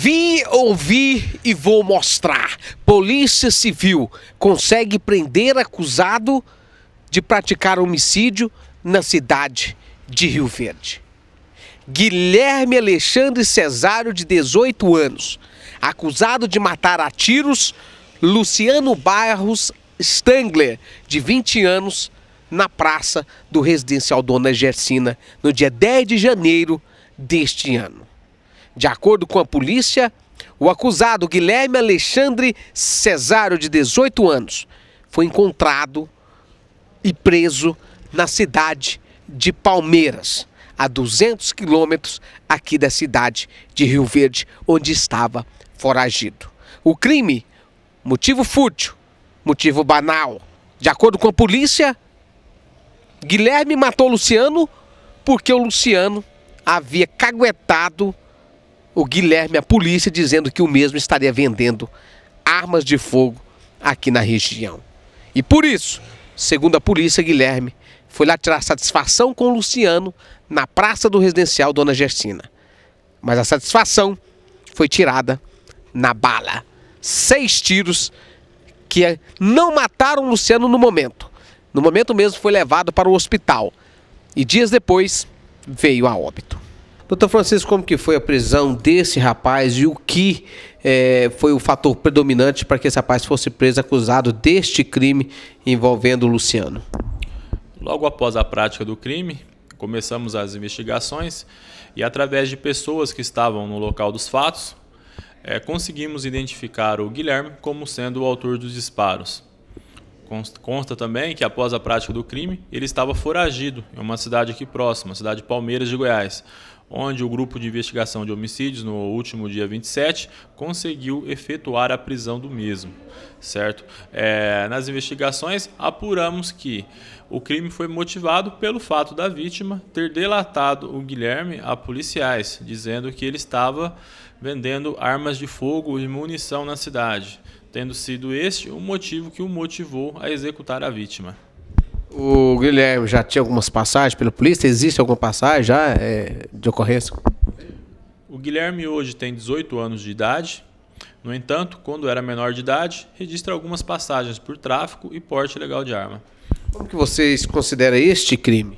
Vi, ouvi e vou mostrar. Polícia Civil consegue prender acusado de praticar homicídio na cidade de Rio Verde. Guilherme Alexandre Cesário, de 18 anos, acusado de matar a tiros Luciano Barros Stangler, de 20 anos, na praça do residencial Dona Gersina, no dia 10 de janeiro deste ano. De acordo com a polícia, o acusado Guilherme Alexandre Cesário, de 18 anos, foi encontrado e preso na cidade de Palmeiras, a 200 quilômetros aqui da cidade de Rio Verde, onde estava foragido. O crime, motivo fútil, motivo banal. De acordo com a polícia, Guilherme matou Luciano porque o Luciano havia caguetado o Guilherme à polícia dizendo que o mesmo estaria vendendo armas de fogo aqui na região. E por isso, segundo a polícia, Guilherme foi lá tirar satisfação com o Luciano na praça do residencial Dona Gersina. Mas a satisfação foi tirada na bala. Seis tiros que não mataram o Luciano no momento. No momento mesmo foi levado para o hospital. E dias depois veio a óbito. Doutor Francisco, como que foi a prisão desse rapaz e o que é, foi o fator predominante para que esse rapaz fosse preso acusado deste crime envolvendo o Luciano? Logo após a prática do crime, começamos as investigações e através de pessoas que estavam no local dos fatos, é, conseguimos identificar o Guilherme como sendo o autor dos disparos. Consta também que após a prática do crime, ele estava foragido em uma cidade aqui próxima, a cidade de Palmeiras de Goiás, onde o Grupo de Investigação de Homicídios, no último dia 27, conseguiu efetuar a prisão do mesmo. Certo? É, nas investigações, apuramos que o crime foi motivado pelo fato da vítima ter delatado o Guilherme a policiais, dizendo que ele estava vendendo armas de fogo e munição na cidade, tendo sido este o motivo que o motivou a executar a vítima. O Guilherme já tinha algumas passagens pela polícia? Existe alguma passagem já é, de ocorrência? O Guilherme hoje tem 18 anos de idade. No entanto, quando era menor de idade, registra algumas passagens por tráfico e porte ilegal de arma. Como que vocês consideram este crime?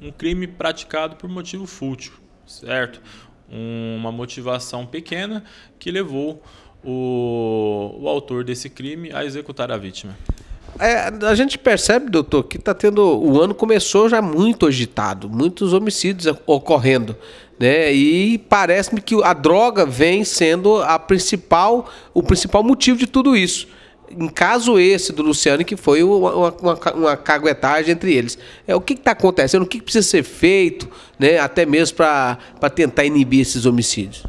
Um crime praticado por motivo fútil, certo? Uma motivação pequena que levou o, o autor desse crime a executar a vítima. É, a gente percebe, doutor, que tá tendo. O ano começou já muito agitado, muitos homicídios ocorrendo. Né? E parece-me que a droga vem sendo a principal, o principal motivo de tudo isso. Em caso esse do Luciano, que foi uma, uma, uma caguetagem entre eles. É, o que está acontecendo? O que, que precisa ser feito, né? até mesmo para tentar inibir esses homicídios?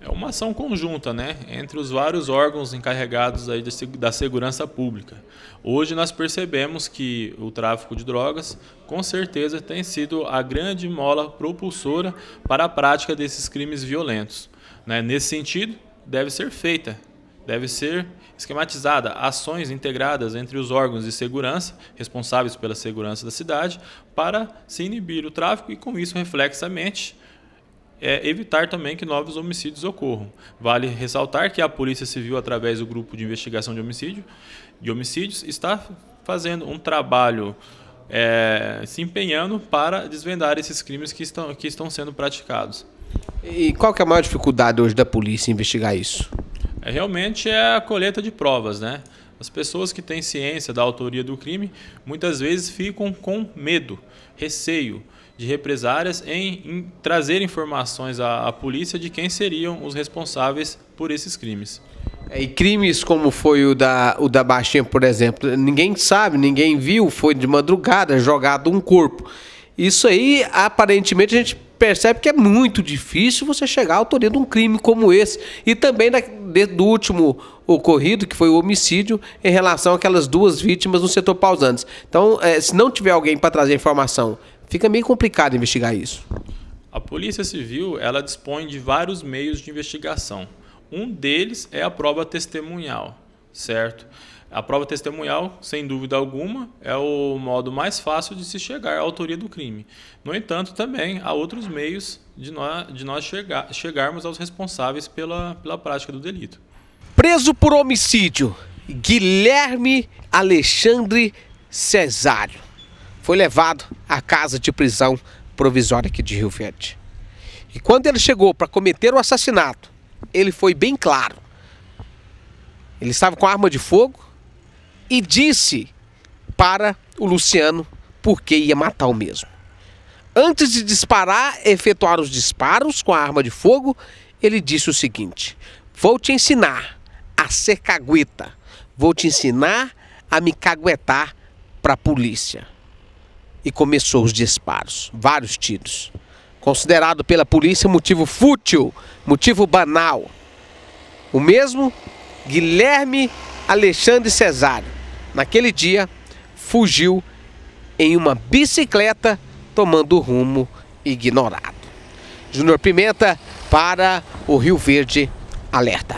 é uma ação conjunta, né, entre os vários órgãos encarregados aí da segurança pública. Hoje nós percebemos que o tráfico de drogas, com certeza, tem sido a grande mola propulsora para a prática desses crimes violentos. Né? Nesse sentido, deve ser feita, deve ser esquematizada ações integradas entre os órgãos de segurança responsáveis pela segurança da cidade para se inibir o tráfico e com isso reflexamente é, evitar também que novos homicídios ocorram. Vale ressaltar que a Polícia Civil, através do Grupo de Investigação de, homicídio, de Homicídios, está fazendo um trabalho, é, se empenhando para desvendar esses crimes que estão, que estão sendo praticados. E qual que é a maior dificuldade hoje da polícia em investigar isso? É, realmente é a coleta de provas, né? As pessoas que têm ciência da autoria do crime muitas vezes ficam com medo, receio, de represárias em, em trazer informações à, à, polícia de quem seriam os responsáveis por esses crimes. É, e crimes como foi o da, o da Baixinha, por exemplo, ninguém sabe, ninguém viu, foi de madrugada jogado um corpo. Isso aí, aparentemente, a gente percebe que é muito difícil você chegar à autoria de um crime como esse. E também da, de, do último ocorrido, que foi o homicídio, em relação àquelas duas vítimas no setor pausantes. Então, é, se não tiver alguém para trazer informação Fica meio complicado investigar isso. A Polícia Civil ela dispõe de vários meios de investigação. Um deles é a prova testemunhal, certo? A prova testemunhal, sem dúvida alguma, é o modo mais fácil de se chegar à autoria do crime. No entanto, também há outros meios de nós, de nós chegar, chegarmos aos responsáveis pela, pela prática do delito. Preso por homicídio, Guilherme Alexandre Cesário foi levado à casa de prisão provisória aqui de Rio Verde. E quando ele chegou para cometer o assassinato, ele foi bem claro. Ele estava com arma de fogo e disse para o Luciano porque ia matar o mesmo. Antes de disparar, efetuar os disparos com a arma de fogo, ele disse o seguinte: Vou te ensinar a ser cagueta, vou te ensinar a me caguetar para a polícia e começou os disparos, vários tiros. Considerado pela polícia motivo fútil, motivo banal. O mesmo Guilherme Alexandre Cesário, naquele dia, fugiu em uma bicicleta tomando rumo ignorado. Júnior Pimenta para o Rio Verde Alerta.